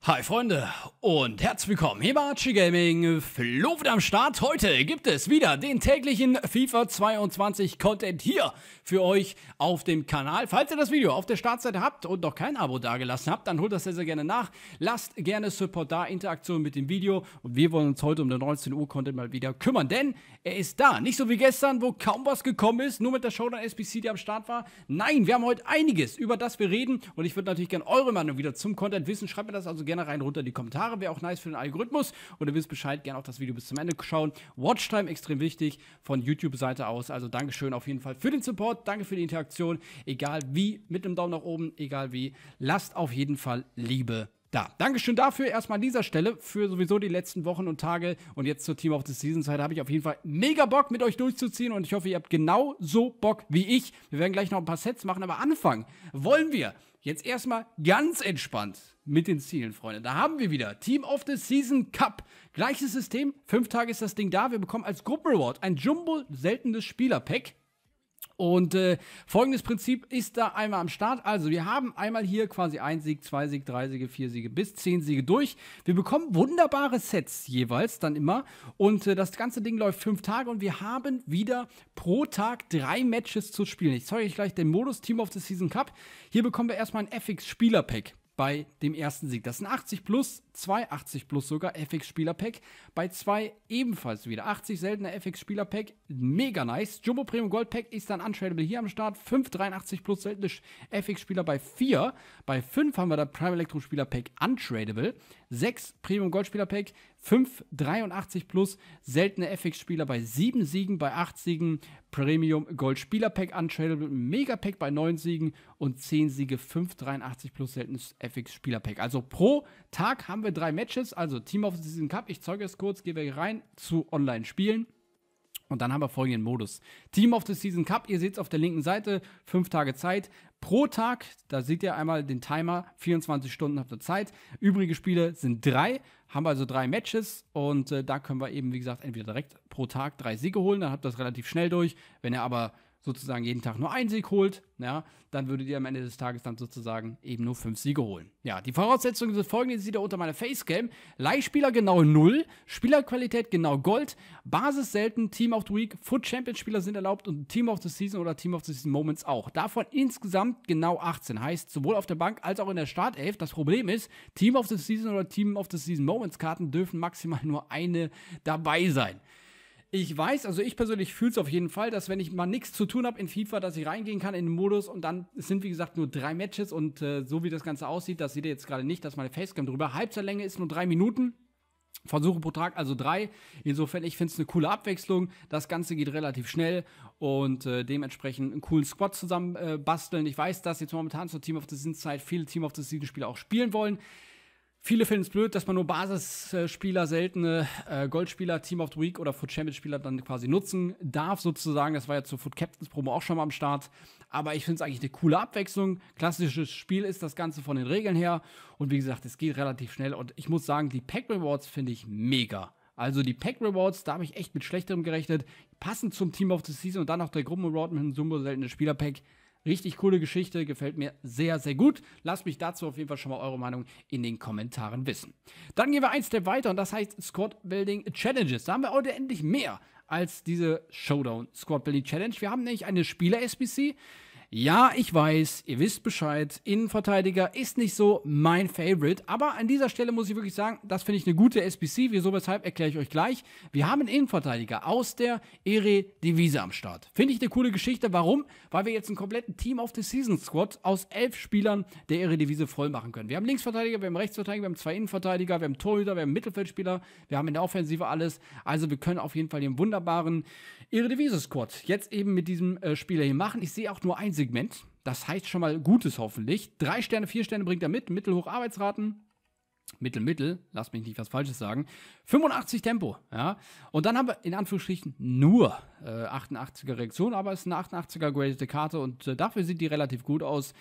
Hi Freunde und herzlich willkommen hier bei Archie Gaming. Flo wieder am Start. Heute gibt es wieder den täglichen FIFA 22 Content hier für euch auf dem Kanal. Falls ihr das Video auf der Startseite habt und noch kein Abo dagelassen habt, dann holt das sehr, sehr gerne nach. Lasst gerne Support da, Interaktion mit dem Video und wir wollen uns heute um den 19 Uhr Content mal wieder kümmern, denn er ist da. Nicht so wie gestern, wo kaum was gekommen ist, nur mit der Showdown SBC, die am Start war. Nein, wir haben heute einiges, über das wir reden und ich würde natürlich gerne eure Meinung wieder zum Content wissen. Schreibt mir das also gerne rein runter in die Kommentare. Kommentare wäre auch nice für den Algorithmus. Und ihr wisst Bescheid, gerne auch das Video bis zum Ende schauen. Watchtime extrem wichtig von YouTube-Seite aus. Also Dankeschön auf jeden Fall für den Support. Danke für die Interaktion. Egal wie, mit einem Daumen nach oben, egal wie. Lasst auf jeden Fall Liebe da. Dankeschön dafür erstmal an dieser Stelle für sowieso die letzten Wochen und Tage und jetzt zur Team of the Season Zeit habe ich auf jeden Fall mega Bock mit euch durchzuziehen und ich hoffe, ihr habt genauso Bock wie ich. Wir werden gleich noch ein paar Sets machen, aber anfangen wollen wir Jetzt erstmal ganz entspannt mit den Zielen, Freunde. Da haben wir wieder Team of the Season Cup. Gleiches System, fünf Tage ist das Ding da. Wir bekommen als Gruppenreward ein Jumbo seltenes Spielerpack. Und äh, folgendes Prinzip ist da einmal am Start. Also, wir haben einmal hier quasi ein Sieg, zwei Siege, drei Siege, vier Siege bis zehn Siege durch. Wir bekommen wunderbare Sets jeweils dann immer. Und äh, das ganze Ding läuft fünf Tage und wir haben wieder pro Tag drei Matches zu spielen. Ich zeige euch gleich den Modus Team of the Season Cup. Hier bekommen wir erstmal ein FX-Spieler-Pack bei dem ersten Sieg. Das sind 80 plus, zwei 80 plus sogar FX-Spieler-Pack. Bei zwei ebenfalls wieder. 80 seltener FX-Spieler-Pack, mega nice. Jumbo Premium Gold Pack ist dann untradable hier am Start. 5 83 plus seltene FX-Spieler bei 4. Bei 5 haben wir da Prime Electro-Spieler-Pack untradable. 6 Premium Gold-Spieler-Pack, 5 83 plus seltene FX-Spieler bei 7 Siegen, bei 8 Siegen Premium Gold Spieler Pack untradable. Mega Pack bei 9 Siegen und 10 Siege 5 83 plus seltenes FX FX Spielerpack. Also pro Tag haben wir drei Matches, also Team of the Season Cup, ich zeige es kurz, Gehen wir rein zu Online-Spielen. Und dann haben wir folgenden Modus. Team of the Season Cup, ihr seht es auf der linken Seite, fünf Tage Zeit. Pro Tag, da seht ihr einmal den Timer, 24 Stunden habt ihr Zeit. Übrige Spiele sind drei, haben also drei Matches und äh, da können wir eben, wie gesagt, entweder direkt pro Tag drei Siege holen, dann habt ihr das relativ schnell durch. Wenn ihr aber sozusagen jeden Tag nur einen Sieg holt, ja, dann würdet ihr am Ende des Tages dann sozusagen eben nur fünf Siege holen. Ja, die Voraussetzungen sind folgende, die seht ihr unter meiner Facecam. Leihspieler genau null, Spielerqualität genau Gold, Basis selten, Team of the Week, Foot Champions Spieler sind erlaubt und Team of the Season oder Team of the Season Moments auch. Davon insgesamt genau 18, heißt sowohl auf der Bank als auch in der Startelf. Das Problem ist, Team of the Season oder Team of the Season Moments Karten dürfen maximal nur eine dabei sein. Ich weiß, also ich persönlich fühle es auf jeden Fall, dass wenn ich mal nichts zu tun habe in FIFA, dass ich reingehen kann in den Modus und dann sind wie gesagt nur drei Matches und äh, so wie das Ganze aussieht, das seht ihr jetzt gerade nicht, dass meine Facecam drüber. Halbzeitlänge ist nur drei Minuten. Versuche pro Tag also drei. Insofern, ich finde es eine coole Abwechslung. Das Ganze geht relativ schnell und äh, dementsprechend einen coolen Squad zusammen äh, basteln. Ich weiß, dass jetzt momentan zur Team of the season Zeit viele Team of the Season Spieler auch spielen wollen. Viele finden es blöd, dass man nur Basisspieler, seltene äh, Goldspieler, Team of the Week oder Foot Champions Spieler dann quasi nutzen darf, sozusagen. Das war ja zur Foot Captains Promo auch schon mal am Start. Aber ich finde es eigentlich eine coole Abwechslung. Klassisches Spiel ist das Ganze von den Regeln her. Und wie gesagt, es geht relativ schnell. Und ich muss sagen, die Pack Rewards finde ich mega. Also die Pack Rewards, da habe ich echt mit schlechterem gerechnet. Passend zum Team of the Season und dann noch der Gruppenreward mit einem Sumbo seltenen Spieler Pack. Richtig coole Geschichte, gefällt mir sehr, sehr gut. Lasst mich dazu auf jeden Fall schon mal eure Meinung in den Kommentaren wissen. Dann gehen wir einen Step weiter und das heißt Squad Building Challenges. Da haben wir heute endlich mehr als diese Showdown Squad Building Challenge. Wir haben nämlich eine Spieler-SBC, ja, ich weiß, ihr wisst Bescheid, Innenverteidiger ist nicht so mein Favorite, aber an dieser Stelle muss ich wirklich sagen, das finde ich eine gute SBC, wieso, weshalb, erkläre ich euch gleich. Wir haben einen Innenverteidiger aus der Ere am Start. Finde ich eine coole Geschichte, warum? Weil wir jetzt einen kompletten Team of the Season Squad aus elf Spielern der Ere voll machen können. Wir haben Linksverteidiger, wir haben Rechtsverteidiger, wir haben zwei Innenverteidiger, wir haben Torhüter, wir haben Mittelfeldspieler, wir haben in der Offensive alles, also wir können auf jeden Fall den wunderbaren Ere Squad jetzt eben mit diesem äh, Spieler hier machen. Ich sehe auch nur eins Segment. Das heißt schon mal Gutes hoffentlich. Drei Sterne, vier Sterne bringt er mit. Mittelhoch Arbeitsraten. Mittel, Mittel, lass mich nicht was Falsches sagen. 85 Tempo, ja. Und dann haben wir in Anführungsstrichen nur äh, 88er Reaktion, aber es ist eine 88er gradete Karte und äh, dafür sieht die relativ gut aus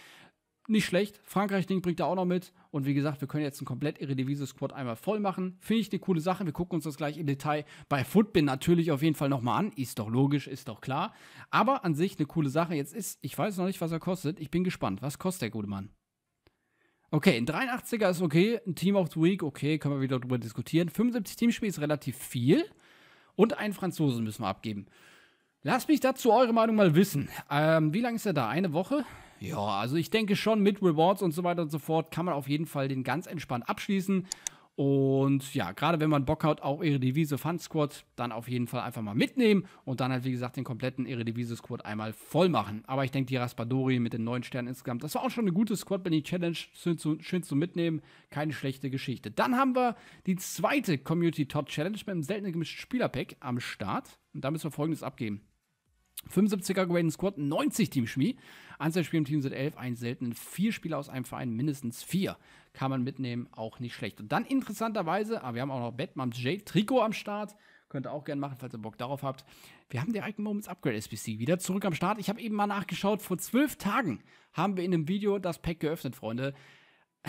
nicht schlecht. Frankreich-Ding bringt er auch noch mit. Und wie gesagt, wir können jetzt ein komplett Eredivisie-Squad einmal voll machen. Finde ich eine coole Sache. Wir gucken uns das gleich im Detail bei Footbin natürlich auf jeden Fall nochmal an. Ist doch logisch, ist doch klar. Aber an sich eine coole Sache. Jetzt ist, ich weiß noch nicht, was er kostet. Ich bin gespannt. Was kostet der gute Mann? Okay, ein 83er ist okay. Ein Team of the Week, okay, können wir wieder drüber diskutieren. 75 Teamspiel ist relativ viel. Und einen Franzosen müssen wir abgeben. Lasst mich dazu eure Meinung mal wissen. Ähm, wie lange ist er da? Eine Woche? Ja, also ich denke schon, mit Rewards und so weiter und so fort kann man auf jeden Fall den ganz entspannt abschließen. Und ja, gerade wenn man Bock hat, auch ihre Devise Fun Squad, dann auf jeden Fall einfach mal mitnehmen und dann halt, wie gesagt, den kompletten ihre Devise Squad einmal voll machen. Aber ich denke, die Raspadori mit den neuen Sternen insgesamt, das war auch schon eine gute Squad wenn die Challenge, schön zu, schön zu mitnehmen, keine schlechte Geschichte. Dann haben wir die zweite Community Top Challenge mit einem seltenen gemischten Spielerpack am Start. Und da müssen wir folgendes abgeben. 75er Graden Squad, 90 Team Schmi. Anzahl Spiele im Team sind 11, ein seltenen vier Spieler aus einem Verein, mindestens vier. Kann man mitnehmen, auch nicht schlecht. Und dann interessanterweise, aber ah, wir haben auch noch Batman J Trikot am Start. Könnt ihr auch gerne machen, falls ihr Bock darauf habt. Wir haben die Icon Moments Upgrade SBC wieder zurück am Start. Ich habe eben mal nachgeschaut, vor zwölf Tagen haben wir in einem Video das Pack geöffnet, Freunde.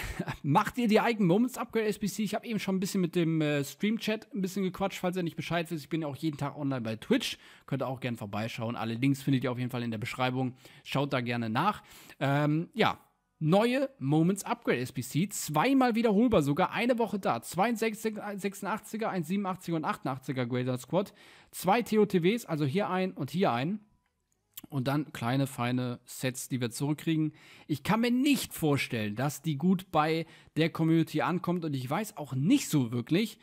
macht ihr die eigenen Moments Upgrade SBC? Ich habe eben schon ein bisschen mit dem äh, Stream-Chat ein bisschen gequatscht, falls ihr nicht Bescheid wisst. Ich bin ja auch jeden Tag online bei Twitch. Könnt ihr auch gerne vorbeischauen. Alle Links findet ihr auf jeden Fall in der Beschreibung. Schaut da gerne nach. Ähm, ja, Neue Moments Upgrade SBC, zweimal wiederholbar, sogar eine Woche da. 62, 86er, ein 87er und 88er Greater Squad, zwei TOTWs, also hier ein und hier ein. Und dann kleine, feine Sets, die wir zurückkriegen. Ich kann mir nicht vorstellen, dass die gut bei der Community ankommt. Und ich weiß auch nicht so wirklich,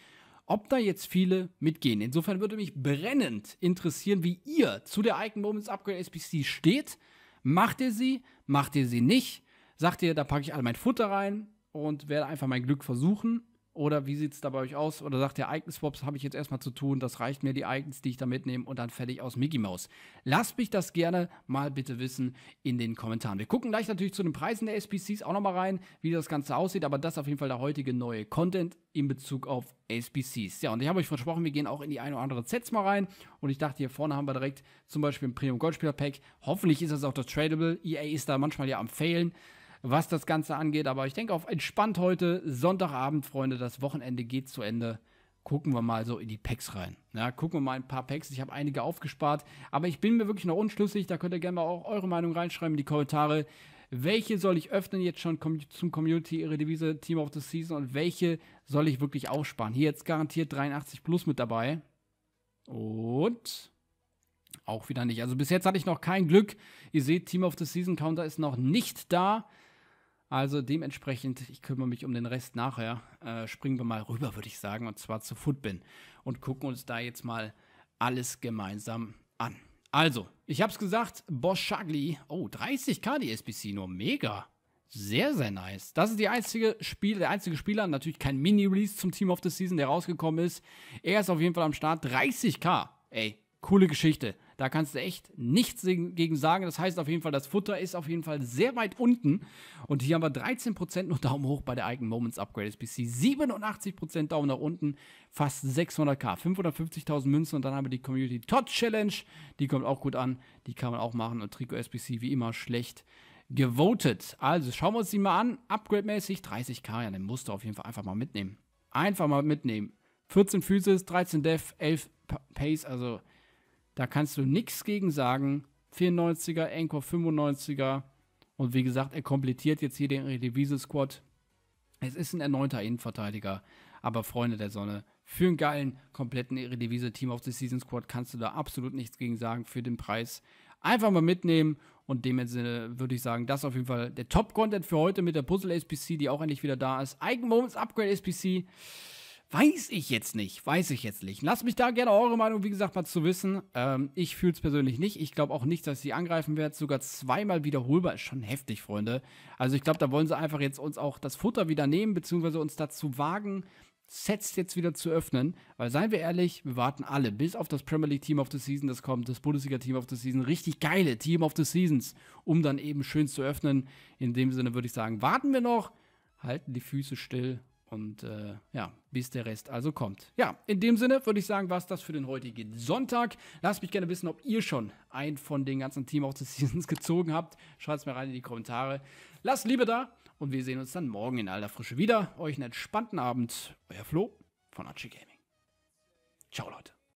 ob da jetzt viele mitgehen. Insofern würde mich brennend interessieren, wie ihr zu der Icon Moments Upgrade SPC steht. Macht ihr sie? Macht ihr sie nicht? Sagt ihr, da packe ich all mein Futter rein und werde einfach mein Glück versuchen? Oder wie sieht es da bei euch aus? Oder sagt ihr, Icon-Swaps habe ich jetzt erstmal zu tun, das reicht mir, die Icons, die ich da mitnehme und dann fertig aus Mickey Mouse. Lasst mich das gerne mal bitte wissen in den Kommentaren. Wir gucken gleich natürlich zu den Preisen der SPCs auch nochmal rein, wie das Ganze aussieht, aber das ist auf jeden Fall der heutige neue Content in Bezug auf SPCs. Ja, und ich habe euch versprochen, wir gehen auch in die ein oder andere Sets mal rein und ich dachte, hier vorne haben wir direkt zum Beispiel ein Premium Goldspieler Pack. Hoffentlich ist das auch das Tradable. EA ist da manchmal ja am Failen was das Ganze angeht. Aber ich denke, auf entspannt heute, Sonntagabend, Freunde, das Wochenende geht zu Ende. Gucken wir mal so in die Packs rein. Ja, gucken wir mal ein paar Packs. Ich habe einige aufgespart, aber ich bin mir wirklich noch unschlüssig. Da könnt ihr gerne mal auch eure Meinung reinschreiben in die Kommentare. Welche soll ich öffnen jetzt schon zum Community ihre Devise Team of the Season und welche soll ich wirklich aufsparen? Hier jetzt garantiert 83 Plus mit dabei. Und auch wieder nicht. Also bis jetzt hatte ich noch kein Glück. Ihr seht, Team of the Season Counter ist noch nicht da. Also dementsprechend, ich kümmere mich um den Rest nachher. Äh, springen wir mal rüber, würde ich sagen, und zwar zu Footbin und gucken uns da jetzt mal alles gemeinsam an. Also, ich habe es gesagt, Boss Shagli, oh, 30k die SBC nur, mega. Sehr, sehr nice. Das ist die einzige Spiel, der einzige Spieler, natürlich kein Mini-Release zum Team of the Season, der rausgekommen ist. Er ist auf jeden Fall am Start, 30k, ey, coole Geschichte. Da kannst du echt nichts gegen sagen. Das heißt auf jeden Fall, das Futter ist auf jeden Fall sehr weit unten. Und hier haben wir 13% nur Daumen hoch bei der Icon Moments Upgrade SBC. 87% Daumen nach unten, fast 600k, 550.000 Münzen. Und dann haben wir die Community Todd Challenge. Die kommt auch gut an. Die kann man auch machen. Und Trikot SBC wie immer schlecht gewotet. Also schauen wir uns die mal an. Upgrade-mäßig 30k, ja, den musst du auf jeden Fall einfach mal mitnehmen. Einfach mal mitnehmen. 14 Physis, 13 Def, 11 Pace, also da kannst du nichts gegen sagen. 94er, Anchor 95er. Und wie gesagt, er komplettiert jetzt hier den Redivise-Squad. Es ist ein erneuter Innenverteidiger. Aber Freunde der Sonne, für einen geilen, kompletten Redivise-Team of the Season Squad kannst du da absolut nichts gegen sagen für den Preis. Einfach mal mitnehmen. Und dem Sinne äh, würde ich sagen, das ist auf jeden Fall der Top-Content für heute mit der Puzzle SPC, die auch endlich wieder da ist. Eigen Moments Upgrade SPC. Weiß ich jetzt nicht, weiß ich jetzt nicht. Lasst mich da gerne eure Meinung, wie gesagt, mal zu wissen. Ähm, ich fühle es persönlich nicht. Ich glaube auch nicht, dass sie angreifen wird. Sogar zweimal wiederholbar ist schon heftig, Freunde. Also ich glaube, da wollen sie einfach jetzt uns auch das Futter wieder nehmen, beziehungsweise uns dazu wagen, Sets jetzt wieder zu öffnen, weil seien wir ehrlich, wir warten alle, bis auf das Premier League Team of the Season, das kommt, das Bundesliga Team of the Season, richtig geile Team of the Seasons, um dann eben schön zu öffnen. In dem Sinne würde ich sagen, warten wir noch, halten die Füße still und äh, ja, bis der Rest also kommt. Ja, in dem Sinne würde ich sagen, war es das für den heutigen Sonntag. Lasst mich gerne wissen, ob ihr schon einen von den ganzen Team of the Seasons gezogen habt. Schreibt es mir rein in die Kommentare. Lasst Liebe da und wir sehen uns dann morgen in aller Frische wieder. Euch einen entspannten Abend. Euer Flo von Archie Gaming. Ciao, Leute.